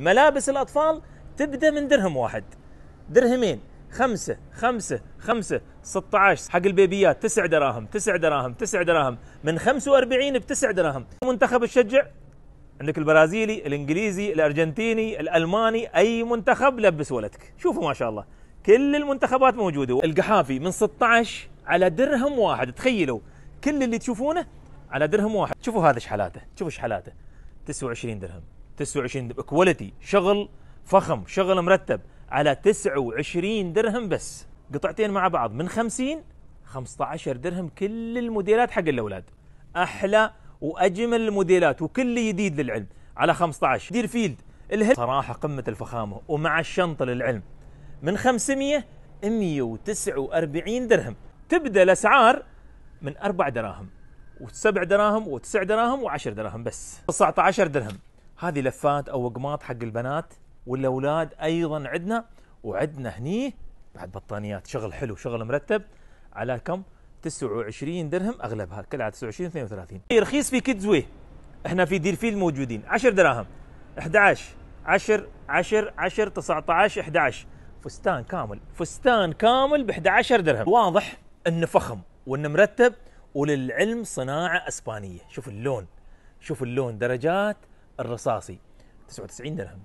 ملابس الأطفال تبدأ من درهم واحد درهمين خمسة خمسة خمسة 16 حق البيبيات تسع دراهم تسع دراهم تسع دراهم من 45 بتسع دراهم منتخب تشجع عندك البرازيلي الانجليزي الارجنتيني الالماني اي منتخب لبس ولدك شوفوا ما شاء الله كل المنتخبات موجوده القحافي من 16 على درهم واحد تخيلوا كل اللي تشوفونه على درهم واحد شوفوا هذا شحالاته شوفوا شحالاته 29 درهم 29 درهم كواليتي شغل فخم شغل مرتب على 29 درهم بس قطعتين مع بعض من 50 15 درهم كل الموديلات حق الاولاد احلى واجمل الموديلات وكل جديد للعلم على 15 دير فيلد الهل صراحه قمه الفخامه ومع الشنطه للعلم من 500 149 درهم تبدا الاسعار من 4 دراهم و7 دراهم و9 دراهم و10 دراهم بس 19 درهم هذه لفات او قماط حق البنات والاولاد ايضا عندنا وعندنا هني بعد بطانيات شغل حلو شغل مرتب على كم 29 درهم اغلبها كلها 29 32 رخيص في كيدز وي احنا في دير موجودين 10 دراهم 11 10 10 10 19 11 فستان كامل فستان كامل ب 11 درهم واضح انه فخم وانه مرتب وللعلم صناعه اسبانيه شوف اللون شوف اللون درجات الرصاصي 99 درهم